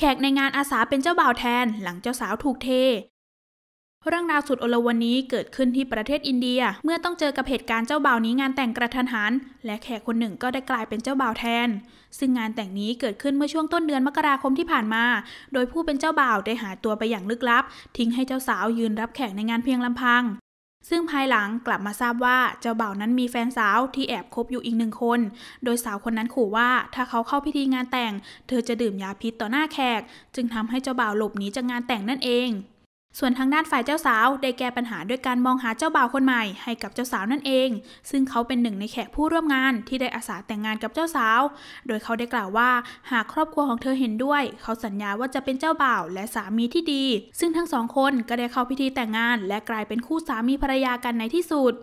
แขกในงานอาสาเป็นเจ้าบ่าวแทนหลังเจ้าสาวถูกเทเรื่องราวสุดโอลวันนี้เกิดขึ้นที่ประเทศอินเดีย เมื่อต้องเจอกับเหตุการณ์เจ้าบ่าวนี้งานแต่งกระทันหันและแขกคนหนึ่งก็ได้กลายเป็นเจ้าบ่าวแทน ซึ่งงานแต่งนี้เกิดขึ้นเมื่อช่วงต้นเดือนมกราคมที่ผ่านมา โดยผู้เป็นเจ้าบ่าวได้หายตัวไปอย่างลึกลับ ทิ้งให้เจ้าสาวยืนรับแขกในงานเพียงลำพังซึ่งภายหลังกลับมาทราบว่าเจ้าบ่าวนั้นมีแฟนสาวที่แอบคบอยู่อีกหนึ่งคน โดยสาวคนนั้นขู่ว่าถ้าเขาเข้าพิธีงานแต่งเธอจะดื่มยาพิษต่อหน้าแขก จึงทำให้เจ้าบ่าวหลบหนีจากงานแต่งนั่นเองส่วนทางด้านฝ่ายเจ้าสาว ได้แก้ปัญหาด้วยการมองหาเจ้าบ่าวคนใหม่ให้กับเจ้าสาวนั่นเอง ซึ่งเขาเป็นหนึ่งในแขกผู้ร่วมงานที่ได้อาสาแต่งงานกับเจ้าสาวโดยเขาได้กล่าวว่า หากครอบครัวของเธอเห็นด้วย เขาสัญญาว่าจะเป็นเจ้าบ่าวและสามีที่ดี ซึ่งทั้งสองคนก็ได้เข้าพิธีแต่งงานและกลายเป็นคู่สามีภรรยากันในที่สุด